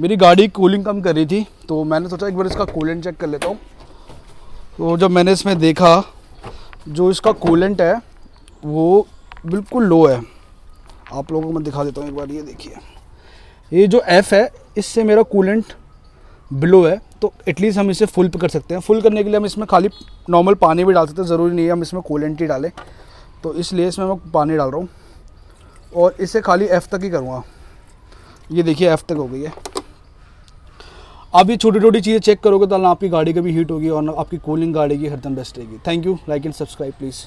मेरी गाड़ी कूलिंग कम कर रही थी तो मैंने सोचा एक बार इसका कूलेंट चेक कर लेता हूँ तो जब मैंने इसमें देखा जो इसका कूलेंट है वो बिल्कुल लो है आप लोगों को मैं दिखा देता हूँ एक बार ये देखिए ये जो एफ़ है इससे मेरा कूलेंट बिलो है तो एटलीस्ट हम इसे फुल कर सकते हैं फुल करने के लिए हम इसमें खाली नॉर्मल पानी भी डाल सकते हैं ज़रूरी नहीं है हम इसमें कूलेंट ही डालें तो इसलिए इसमें मैं पानी डाल रहा हूँ और इसे खाली एफ़ तक ही करूँगा ये देखिए एफ़ तक हो गई है आप भी छोटी छोटी चीज़ें चेक करोगे तो आपकी गाड़ी कभी हीट होगी और आपकी कूलिंग गाड़ी की हरदम बेस्ट रहेगी thank you like and subscribe please